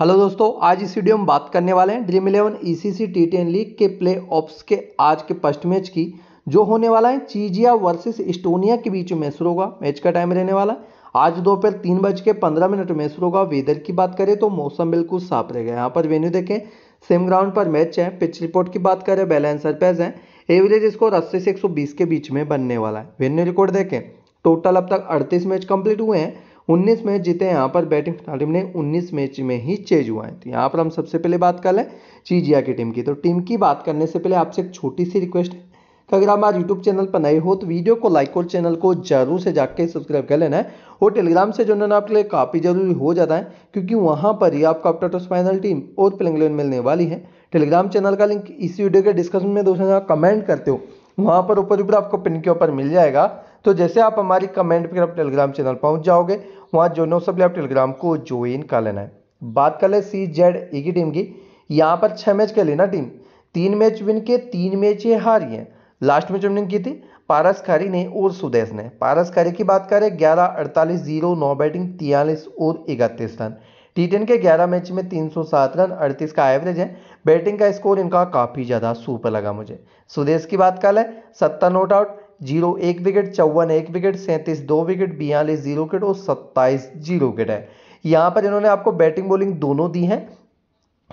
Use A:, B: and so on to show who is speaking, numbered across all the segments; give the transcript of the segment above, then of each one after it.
A: hello दोस्तों आज इस वीडियो में बात करने वाले हैं Dream Eleven ECC T ten league के प्ले ऑफ्स के आज के फर्स्ट मैच की जो होने वाला है चीजिया वर्सेस इस्टोनिया के बीच में शुरू होगा मैच का टाइम रहने वाला है आज दोपहर तीन बज के पंद्रह मिनट में शुरू होगा वेदर की बात करें तो मौसम बिल्कुल साफ रहेगा यहाँ पर वेन्यू देखें सेम ग्राउंड पर मैच है पिच रिपोर्ट की बात करें बैलेंसर पेज है एवरेज स्कोर अस्सी से एक के बीच में बनने वाला है वेन्यू रिकॉर्ड देखें टोटल अब तक अड़तीस मैच कंप्लीट हुए हैं उन्नीस मैच जीते हैं यहाँ पर बैटिंग टीम ने उन्नीस मैच में ही चेंज हुआ है तो यहाँ पर हम सबसे पहले बात कर लें चीजिया की टीम की तो टीम की बात करने से पहले आपसे एक छोटी सी रिक्वेस्ट है अगर आप आज यूट्यूब चैनल पर नए हो तो वीडियो को लाइक और चैनल को जरूर से जाके सब्सक्राइब कर लेना है और टेलीग्राम से जो ना आपके लिए काफ़ी जरूरी हो जाता है क्योंकि वहाँ पर ही आपका अपना टॉस फाइनल टीम और प्लेंग इलेवन मिलने वाली है टेलीग्राम चैनल का लिंक इस वीडियो के डिस्क्रिप्शन में दोस्तों कमेंट करते हो वहाँ पर ऊपर ऊपर आपको पिन के ऊपर मिल जाएगा तो जैसे आप हमारी कमेंट पर आप टेलीग्राम चैनल पहुंच जाओगे वहाँ जो नो सब आप टेलीग्राम को ज्वाइन कर लेना है बात कर ले सी जेड ई की टीम की यहाँ पर छः मैच खेली ना टीम तीन मैच विन के तीन मैच ये हारी हैं लास्ट मैच विनिंग की थी पारस खारी ने और सुदेश ने पारस खारी की बात करें ग्यारह अड़तालीस जीरो नौ बैटिंग तियालीस और इकतीस रन टी टेन के 11 मैच में 307 रन 38 का एवरेज है बैटिंग का स्कोर इनका काफ़ी ज़्यादा सुपर लगा मुझे सुदेश की बात कर लें सत्तर नोट आउट जीरो एक विकेट चौवन एक विकेट सैंतीस दो विकेट बयालीस जीरो विकेट और सत्ताईस जीरो विकेट है यहाँ पर इन्होंने आपको बैटिंग बॉलिंग दोनों दी है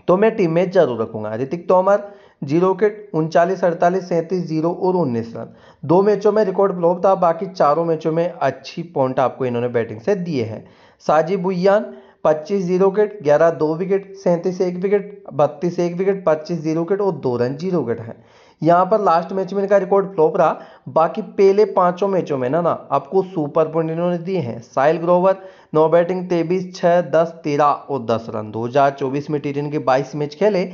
A: तो मैं टीम में जरूर रखूंगा ऋतिक तोमर जीरो विकेट उनचालीस अड़तालीस सैंतीस जीरो और उन्नीस रन दो मैचों में रिकॉर्ड ब्लॉप था बाकी चारों मैचों में अच्छी पॉइंट आपको इन्होंने बैटिंग से दिए हैं साजिब बुयान पच्चीस जीरो विकेट ग्यारह दो विकेट सैंतीस एक विकेट बत्तीस एक विकेट पच्चीस जीरो विकेट और दो रन जीरो विकेट हैं यहाँ पर लास्ट मैच में इनका रिकॉर्ड फ्लॉप रहा बाकी पहले पांचों मैचों में ना ना आपको सुपर पॉइंट इन्होंने दिए हैं साइल ग्रोवर नौ बैटिंग तेईस छः दस तेरह और दस रन दो हजार चौबीस में टी के बाईस मैच खेले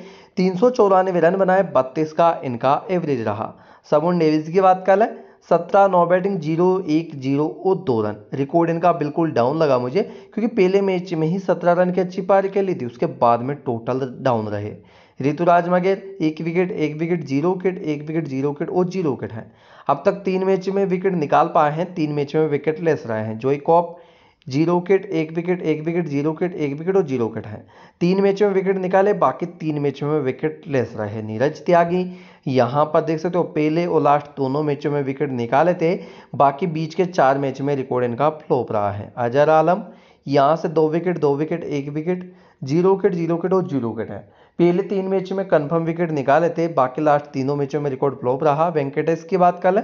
A: तीन सौ चौरानवे रन बनाए बत्तीस का इनका एवरेज रहा सबुन डेविस की बात कर लें सत्रह नौ बैटिंग जीरो एक जीरो और दो रन रिकॉर्ड इनका बिल्कुल डाउन लगा मुझे क्योंकि पहले मैच में ही सत्रह रन की अच्छी पारी कर ली थी उसके बाद में टोटल डाउन रहे ऋतुराज मगेर एक विकेट एक विकेट जीरो विकेट एक विकेट जीरो विकेट और जीरो विकेट हैं अब तक तीन मैच में विकेट निकाल पाए हैं तीन मैच में विकेट लेस रहे हैं जोई कॉप जीरो विकेट एक विकेट एक विकेट जीरो विकेट एक विकेट और जीरो विकेट है तीन मैचों में विकेट निकाले बाकी तीन मैचों में विकेट लेस रहे नीरज त्यागी यहाँ पर देख सकते हो पहले और लास्ट दोनों मैचों में विकेट निकाले थे बाकी बीच के चार मैच में रिकॉर्ड इनका फ्लोप रहा है अजहर आलम यहाँ से दो विकेट दो विकेट एक wicket zero wicket zero wicket और जीरो विकेट है पहले तीन मैच में कन्फर्म विकेट निकाले थे बाकी लास्ट तीनों मैचों में रिकॉर्ड फ्लोप रहा वेंकटेश की बात कर लें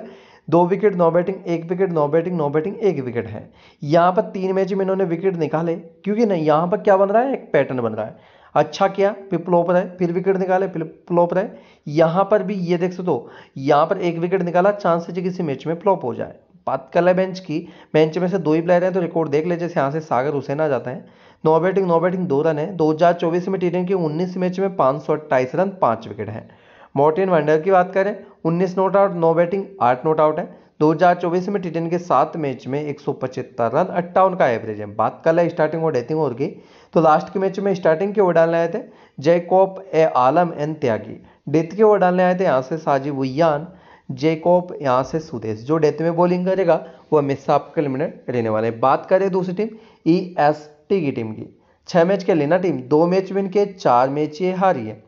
A: दो विकेट नौ बैटिंग एक विकेट नौ बैटिंग नौ बैटिंग एक विकेट है यहाँ पर तीन मैच में इन्होंने विकेट निकाले क्योंकि नहीं यहाँ पर क्या बन रहा है एक पैटर्न बन रहा है अच्छा किया फिर प्लॉप रहे फिर विकेट निकाले फिर प्लॉप रहे यहाँ पर भी ये देख सकते हो यहाँ पर एक विकेट निकाला चांस है किसी मैच में फ्लॉप हो जाए बात कर ले बेंच की बेंच में से दो ही प्लेयर हैं तो रिकॉर्ड देख ले जैसे यहाँ से सागर हुसैन आ जाता है नौ बैटिंग नौ बैटिंग दो रन है दो हजार चौबीस में टी के उन्नीस मैच में पाँच सौ अट्ठाईस रन पाँच विकेट हैं मोर्टिन वंडर की बात करें उन्नीस नॉट आउट नौ बैटिंग आठ नॉट आउट है 2024 में टी के सात मैच में एक सौ पचहत्तर रन अट्ठावन का एवरेज है बात कर लें स्टार्टिंग और डेथिंग और की तो लास्ट के मैच में स्टार्टिंग के ओवर डालने आए थे जेकोप A Alam N Tyagi death के ओवर डालने आए थे यहाँ से साजिब वुयान जेकोप यहाँ से सुदेश जो डेथ में बॉलिंग करेगा वो हमेशा आपके लिमिटेड रहने वाले हैं बात करें दूसरी टीम ई एस टी की टीम की छः मैच के लेना टीम दो मैच विन के चार मैच ये हारी है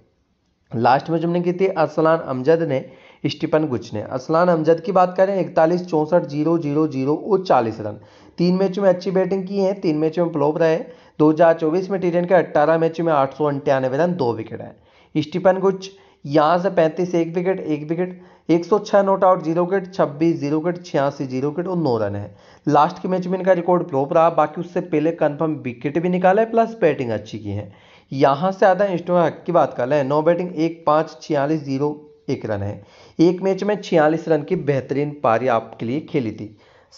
A: लास्ट में हमने की थी असलान अमजद ने स्टीफन गुच ने असलान अमजद की बात करें इकतालीस चौंसठ जीरो जीरो जीरो और चालीस रन तीन मैच में अच्छी बैटिंग की है तीन मैच में प्लोप रहे 2024 में टी के 18 मैच में आठ सौ अंठानवे रन दो विकेट आए स्टीफन गुच यहाँ से पैंतीस एक विकेट एक विकेट एक सौ छः नोट आउट जीरो विकेट छब्बीस जीरो विकेट छियासी जीरो विकेट और नौ रन है लास्ट के मैच में इनका रिकॉर्ड प्लोप रहा बाकी उससे पहले कन्फर्म विकेट भी निकाला है प्लस बैटिंग अच्छी की है यहाँ से आधा इंस्टो की बात कर लें नौ बैटिंग एक पाँच छियालीस जीरो एक रन है एक मैच में छियालीस रन की बेहतरीन पारी आपके लिए खेली थी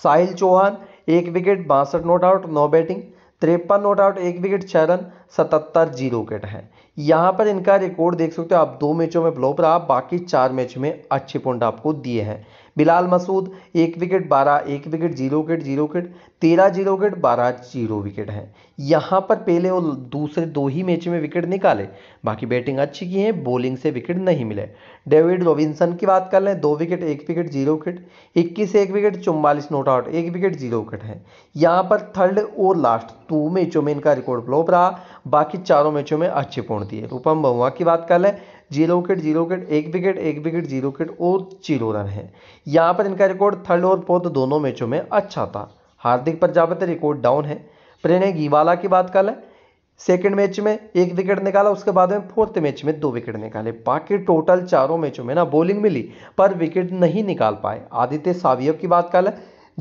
A: साहिल चौहान एक विकेट बासठ नोट आउट नौ बैटिंग तिरपन नोट आउट एक विकेट छः रन सतहत्तर जीरो विकेट है यहाँ पर इनका रिकॉर्ड देख सकते हो आप दो मैचों में ब्लॉप रहा बाकी चार मैच में अच्छे पॉइंट आपको दिए हैं बिलाल मसूद एक विकेट बारह एक wicket zero wicket zero wicket तेरह जीरो विकेट बारह जीरो विकेट हैं यहाँ पर पहले और दूसरे दो ही मैच में विकेट निकाले बाकी बैटिंग अच्छी की है बॉलिंग से विकेट नहीं मिले डेविड रॉबिन्सन की बात कर लें दो विकेट एक विकेट जीरो विकेट इक्कीस एक विकेट चौवालीस नोट आउट एक विकेट जीरो विकेट है यहाँ पर थर्ड और लास्ट दो मैचों में इनका रिकॉर्ड फ्लॉप रहा बाकी चारों मैचों में अच्छे पॉइंट दिए रूपम बहुआ की बात कर लें जीरो विकेट जीरो विकेट एक विकेट एक विकेट जीरो विकेट और जीरो रन है यहाँ पर इनका रिकॉर्ड थर्ड और फोर्थ दोनों मैचों में अच्छा था हार्दिक प्रजापति रिकॉर्ड डाउन है प्रणय गीवाला की बात कर लें सेकेंड मैच में एक विकेट निकाला उसके बाद में फोर्थ मैच में दो विकेट निकाले बाकी टोटल चारों मैचों में ना बॉलिंग मिली पर विकेट नहीं निकाल पाए आदित्य सावियव की बात कर लें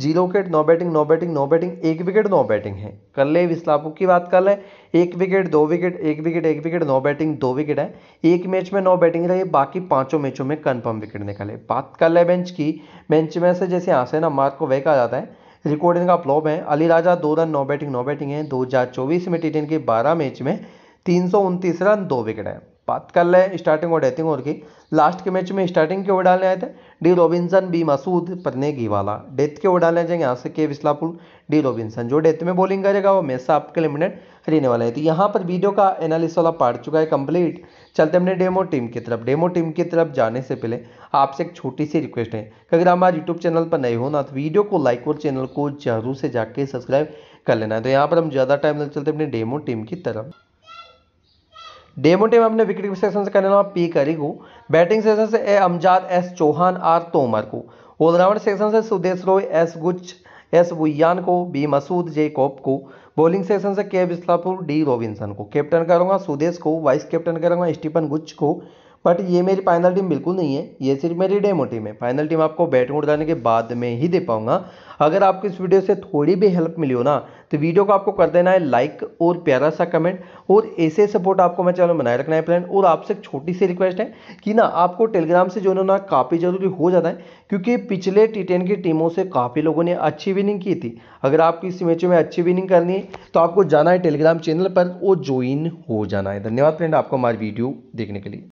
A: जीरो विकेट नौ बैटिंग नौ बैटिंग नौ बैटिंग एक विकेट नौ बैटिंग है कर ले इस्लापू की बात कर लें एक विकेट दो विकेट एक विकेट एक विकेट नौ बैटिंग दो विकेट है एक मैच में नौ बैटिंग रही बाकी पांचों मैचों में कन्फर्म विकेट निकले बात कर लें बेंच की बेंच में से जैसे ना मार्क को वह कहा जाता है रिकॉर्डिंग इनका फ्लॉप है अली राजा दो रन नौ बैटिंग नौ बैटिंग है दो हजार चौबीस में टी टेन के बारह मैच में तीन सौ उनतीस रन दो विकेट है बात कर लें स्टार्टिंग और डेथिंग ओवर की लास्ट के मैच में स्टार्टिंग के ओवर डालने आए थे डी रॉबिन्सन बी मसूद पन्ने की वाला डेथ के वो डाले जाएंगे यहाँ से के विस्लापुल डी रॉबिन्सन जो डेथ में बॉलिंग करेगा वो मेसा आपके लिमिटेड रहने वाला है तो यहाँ पर वीडियो का एनालिसिस वाला पार्ट चुका है कंप्लीट चलते हमने डेमो टीम की तरफ डेमो टीम की तरफ जाने से पहले आपसे एक छोटी सी रिक्वेस्ट है कि अगर हमारे यूट्यूब चैनल पर नए हो ना तो वीडियो को लाइक और चैनल को जरूर से जाके सब्सक्राइब कर लेना है तो यहाँ पर हम ज़्यादा टाइम चलते अपने डेमो टीम की तरफ डेमो टीम अपने विकेट सेक्शन से करने पी करी को बैटिंग सेक्शन से A Amjad S Chauhan R Tomar को ऑलराउंड सेक्शन से सुदेश रॉय एस गुच्छ एस बुयान को बी मसूद जे कॉप को बॉलिंग सेक्शन से के बिस्लापुर डी रॉबिन्सन को कैप्टन करूंगा सुदेश को वाइस कैप्टन करूंगा स्टीफन गुच्छ को बट ये मेरी फाइनल टीम बिल्कुल नहीं है ये सिर्फ मेरी डेमो टीम है फाइनल टीम आपको बैट मोड जाने के बाद में ही दे पाऊंगा अगर आपको इस वीडियो से थोड़ी भी हेल्प मिली हो ना तो वीडियो को आपको कर देना है लाइक और प्यारा सा कमेंट और ऐसे सपोर्ट आपको मैं चैनल बनाए रखना है प्लान और आपसे एक छोटी सी रिक्वेस्ट है कि ना आपको टेलीग्राम से जो है ना काफ़ी ज़रूरी हो जाता है क्योंकि पिछले टी टेन की टीमों से काफ़ी लोगों ने अच्छी विनिंग की थी अगर आपकी इस मैचों में अच्छी विनिंग करनी है तो आपको जाना है टेलीग्राम चैनल पर वो ज्वाइन हो जाना है धन्यवाद फ्रेंड आपको हमारी वीडियो देखने के लिए